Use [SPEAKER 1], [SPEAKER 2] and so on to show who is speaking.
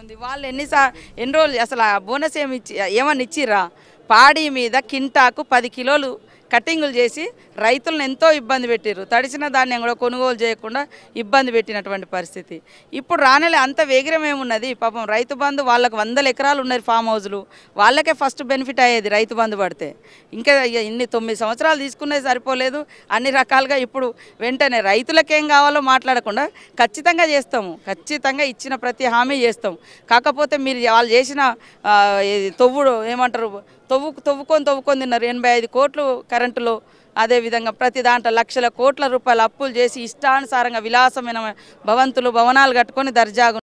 [SPEAKER 1] ఉంది వాళ్ళు
[SPEAKER 2] ఎన్నిసార్లు ఎన్ని రోజులు అసలు ఆ బోనస్ ఏమి ఇచ్చి ఏమని ఇచ్చిర్రా పాడి మీద కింటాకు పది కిలోలు కటింగులు చేసి రైతులను ఎంతో ఇబ్బంది పెట్టారు తడిసిన ధాన్యం కూడా కొనుగోలు చేయకుండా ఇబ్బంది పెట్టినటువంటి పరిస్థితి ఇప్పుడు రానలే అంత ఏమున్నది పాపం రైతు బంధు వాళ్ళకు వందల ఎకరాలు ఉన్నది ఫామ్ హౌస్లు వాళ్ళకే ఫస్ట్ బెనిఫిట్ అయ్యేది రైతు బంధు పడితే ఇంకా ఇన్ని తొమ్మిది సంవత్సరాలు తీసుకునే సరిపోలేదు అన్ని రకాలుగా ఇప్పుడు వెంటనే రైతులకేం కావాలో మాట్లాడకుండా ఖచ్చితంగా చేస్తాము ఖచ్చితంగా ఇచ్చిన ప్రతి హామీ చేస్తాం కాకపోతే మీరు వాళ్ళు చేసిన తొవ్వుడు ఏమంటారు తొవ్వు తొవ్వుకొని తొవ్వుకొని తిన్నారు ఎనభై ఐదు కోట్లు కరెంటులో అదేవిధంగా ప్రతి దాంట్లో లక్షల కోట్ల రూపాయల అప్పులు చేసి ఇష్టానుసారంగా విలాసమైన భవంతులు భవనాలు కట్టుకొని దర్జాగా